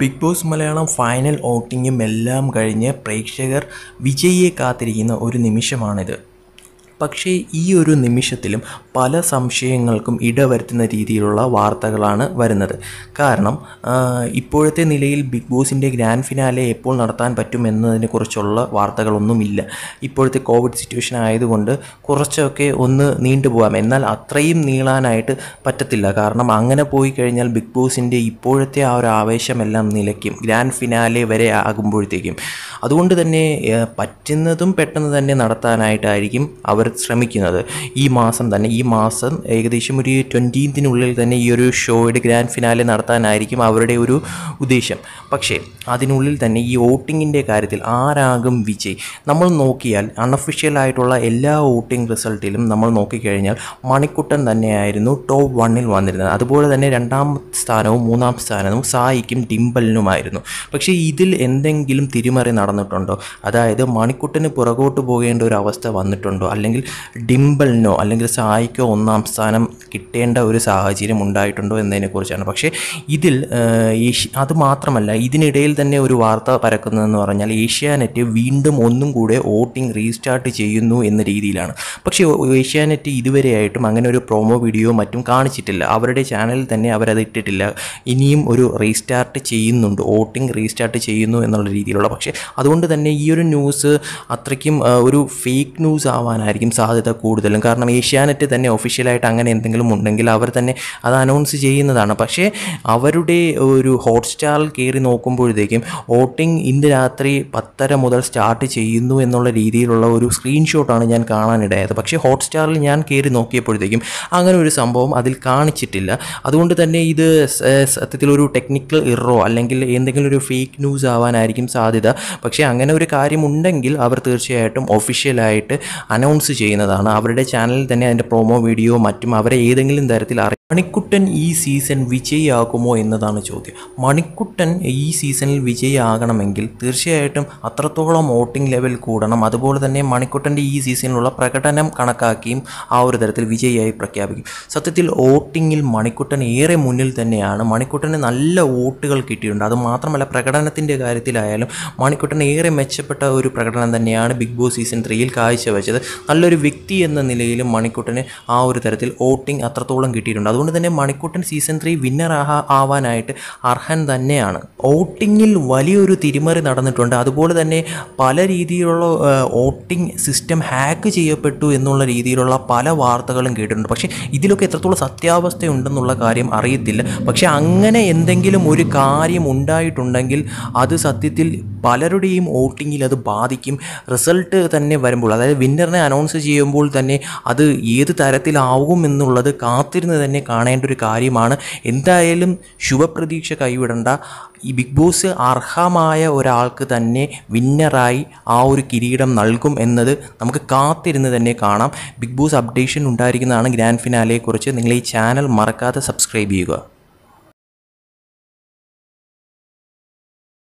big Boss Malayalam final വോട്ടിങ്ങും എല്ലാം കഴിഞ്ഞ് പ്രേക്ഷകർ വിജയിയെ കാത്തിരിക്കുന്ന ഒരു നിമിഷമാണിത് പക്ഷേ ഈ ഒരു നിമിഷത്തിലും പല സംശയങ്ങൾക്കും ഇടവരുത്തുന്ന രീതിയിലുള്ള വാർത്തകളാണ് വരുന്നത് കാരണം ഇപ്പോഴത്തെ നിലയിൽ ബിഗ് ബോസിൻ്റെ ഗ്രാൻഡ് ഫിനാലെ എപ്പോൾ നടത്താൻ പറ്റും എന്നതിനെക്കുറിച്ചുള്ള വാർത്തകളൊന്നുമില്ല ഇപ്പോഴത്തെ കോവിഡ് സിറ്റുവേഷൻ ആയതുകൊണ്ട് കുറച്ചൊക്കെ ഒന്ന് നീണ്ടുപോകാം എന്നാൽ അത്രയും നീളാനായിട്ട് പറ്റത്തില്ല കാരണം അങ്ങനെ പോയി കഴിഞ്ഞാൽ ബിഗ് ബോസിൻ്റെ ഇപ്പോഴത്തെ ആ ഒരു ആവേശമെല്ലാം നിലയ്ക്കും ഗ്രാൻഡ് ഫിനാലെ വരെ ആകുമ്പോഴത്തേക്കും അതുകൊണ്ട് തന്നെ പറ്റുന്നതും പെട്ടെന്ന് തന്നെ നടത്താനായിട്ടായിരിക്കും അവർ ശ്രമിക്കുന്നത് ഈ മാസം തന്നെ ഈ മാസം ഏകദേശം ഒരു ട്വൻറ്റീൻത്തിനുള്ളിൽ തന്നെ ഈ ഒരു ഷോയുടെ ഗ്രാൻഡ് ഫിനാലെ നടത്താനായിരിക്കും അവരുടെ ഒരു ഉദ്ദേശം പക്ഷേ അതിനുള്ളിൽ തന്നെ ഈ വോട്ടിങ്ങിൻ്റെ കാര്യത്തിൽ ആരാകും വിജയ് നമ്മൾ നോക്കിയാൽ അൺഒഫീഷ്യലായിട്ടുള്ള എല്ലാ വോട്ടിംഗ് റിസൾട്ടിലും നമ്മൾ നോക്കിക്കഴിഞ്ഞാൽ മണിക്കുട്ടൻ തന്നെയായിരുന്നു ടോപ്പ് വണ്ണിൽ വന്നിരുന്നത് അതുപോലെ തന്നെ രണ്ടാം സ്ഥാനവും മൂന്നാം സ്ഥാനവും സായിക്കും ഡിംബലിനുമായിരുന്നു പക്ഷേ ഇതിൽ എന്തെങ്കിലും തിരിമറി നടന്നിട്ടുണ്ടോ അതായത് മണിക്കുട്ടന് പുറകോട്ട് പോകേണ്ട ഒരു അവസ്ഥ വന്നിട്ടുണ്ടോ അല്ലെങ്കിൽ അല്ലെങ്കിൽ ഡിംബിളിനോ അല്ലെങ്കിൽ സായിക്കോ ഒന്നാം സ്ഥാനം കിട്ടേണ്ട ഒരു സാഹചര്യം ഉണ്ടായിട്ടുണ്ടോ എന്നതിനെക്കുറിച്ചാണ് പക്ഷേ ഇതിൽ അത് മാത്രമല്ല ഇതിനിടയിൽ തന്നെ ഒരു വാർത്ത പരക്കുന്നതെന്ന് പറഞ്ഞാൽ ഏഷ്യാനെറ്റ് വീണ്ടും ഒന്നും കൂടെ വോട്ടിംഗ് റീസ്റ്റാർട്ട് ചെയ്യുന്നു എന്ന രീതിയിലാണ് പക്ഷേ ഏഷ്യാനെറ്റ് ഇതുവരെയായിട്ടും അങ്ങനെ ഒരു പ്രൊമോ വീഡിയോ മറ്റും കാണിച്ചിട്ടില്ല അവരുടെ ചാനലിൽ തന്നെ അവരത് ഇട്ടിട്ടില്ല ഇനിയും ഒരു റീസ്റ്റാർട്ട് ചെയ്യുന്നുണ്ട് വോട്ടിംഗ് റീസ്റ്റാർട്ട് ചെയ്യുന്നു എന്നുള്ള രീതിയിലുള്ള പക്ഷേ അതുകൊണ്ട് തന്നെ ഈ ഒരു ന്യൂസ് അത്രയ്ക്കും ഒരു ഫേക്ക് ന്യൂസ് ആവാനായിരിക്കും ആയിരിക്കും സാധ്യത കൂടുതലും കാരണം ഏഷ്യാനെറ്റ് തന്നെ ഒഫീഷ്യലായിട്ട് അങ്ങനെ എന്തെങ്കിലും ഉണ്ടെങ്കിൽ അവർ തന്നെ അത് അനൗൺസ് ചെയ്യുന്നതാണ് പക്ഷേ അവരുടെ ഒരു ഹോട്ട്സ്റ്റാറിൽ കയറി നോക്കുമ്പോഴത്തേക്കും വോട്ടിംഗ് ഇന്ന് രാത്രി പത്തര മുതൽ സ്റ്റാർട്ട് ചെയ്യുന്നു എന്നുള്ള രീതിയിലുള്ള ഒരു സ്ക്രീൻഷോട്ടാണ് ഞാൻ കാണാനിടയായത് പക്ഷേ ഹോട്ട്സ്റ്റാറിൽ ഞാൻ കയറി നോക്കിയപ്പോഴത്തേക്കും അങ്ങനെ ഒരു സംഭവം അതിൽ കാണിച്ചിട്ടില്ല അതുകൊണ്ട് തന്നെ ഇത് സത്യത്തിലൊരു ടെക്നിക്കൽ ഇറോ അല്ലെങ്കിൽ എന്തെങ്കിലും ഒരു ഫേക്ക് ന്യൂസ് ആവാനായിരിക്കും സാധ്യത പക്ഷേ അങ്ങനെ ഒരു കാര്യമുണ്ടെങ്കിൽ അവർ തീർച്ചയായിട്ടും ഒഫീഷ്യലായിട്ട് അനൗൺസ് ചെയ്യുന്നതാണ് അവരുടെ ചാനലിൽ തന്നെ അതിൻ്റെ പ്രൊമോ വീഡിയോ മറ്റും അവരെ ഏതെങ്കിലും തരത്തിൽ മണിക്കുട്ടൻ ഈ സീസൺ വിജയിയാകുമോ എന്നതാണ് ചോദ്യം മണിക്കുട്ടൻ ഈ സീസണിൽ വിജയിയാകണമെങ്കിൽ തീർച്ചയായിട്ടും അത്രത്തോളം വോട്ടിംഗ് ലെവൽ കൂടണം അതുപോലെ തന്നെ മണിക്കുട്ടൻ്റെ ഈ സീസണിലുള്ള പ്രകടനം കണക്കാക്കിയും ആ ഒരു തരത്തിൽ വിജയിയായി പ്രഖ്യാപിക്കും സത്യത്തിൽ വോട്ടിങ്ങിൽ മണിക്കുട്ടൻ ഏറെ മുന്നിൽ തന്നെയാണ് മണിക്കുട്ടന് നല്ല വോട്ടുകൾ കിട്ടിയിട്ടുണ്ട് അതുമാത്രമല്ല പ്രകടനത്തിൻ്റെ കാര്യത്തിലായാലും മണിക്കുട്ടൻ ഏറെ മെച്ചപ്പെട്ട ഒരു പ്രകടനം തന്നെയാണ് ബിഗ് ബോസ് സീസൺ ത്രീയിൽ കാഴ്ചവെച്ചത് നല്ലൊരു വ്യക്തി എന്ന നിലയിലും മണിക്കുട്ടന് ആ ഒരു തരത്തിൽ വോട്ടിംഗ് അത്രത്തോളം കിട്ടിയിട്ടുണ്ട് അതുകൊണ്ട് തന്നെ മണിക്കൂട്ടൻ സീസൺ ത്രീ വിന്നർ ആഹാ ആവാനായിട്ട് അർഹൻ തന്നെയാണ് വോട്ടിങ്ങിൽ വലിയൊരു തിരിമറി നടന്നിട്ടുണ്ട് അതുപോലെ തന്നെ പല രീതിയിലുള്ള വോട്ടിംഗ് സിസ്റ്റം ഹാക്ക് ചെയ്യപ്പെട്ടു എന്നുള്ള രീതിയിലുള്ള പല വാർത്തകളും കേട്ടിട്ടുണ്ട് പക്ഷേ ഇതിലൊക്കെ എത്രത്തോളം സത്യാവസ്ഥയുണ്ടെന്നുള്ള കാര്യം അറിയത്തില്ല പക്ഷേ അങ്ങനെ എന്തെങ്കിലും ഒരു കാര്യം ഉണ്ടായിട്ടുണ്ടെങ്കിൽ അത് സത്യത്തിൽ പലരുടെയും വോട്ടിങ്ങിൽ അത് ബാധിക്കും റിസൾട്ട് തന്നെ വരുമ്പോൾ അതായത് വിന്നറിനെ അനൗൺസ് ചെയ്യുമ്പോൾ തന്നെ അത് ഏത് തരത്തിലാവും എന്നുള്ളത് കാത്തിരുന്ന് തന്നെ കാണേണ്ട ഒരു കാര്യമാണ് എന്തായാലും ശുഭപ്രതീക്ഷ കൈവിടണ്ട ഈ ബിഗ് ബോസ് അർഹമായ ഒരാൾക്ക് തന്നെ വിന്നറായി ആ ഒരു കിരീടം നൽകും എന്നത് നമുക്ക് കാത്തിരുന്ന് തന്നെ കാണാം ബിഗ് ബോസ് അപ്ഡേഷൻ ഉണ്ടായിരിക്കുന്നതാണ് ഗ്രാൻഡ് ഫിനാലയെക്കുറിച്ച് നിങ്ങൾ ഈ ചാനൽ മറക്കാതെ സബ്സ്ക്രൈബ് ചെയ്യുക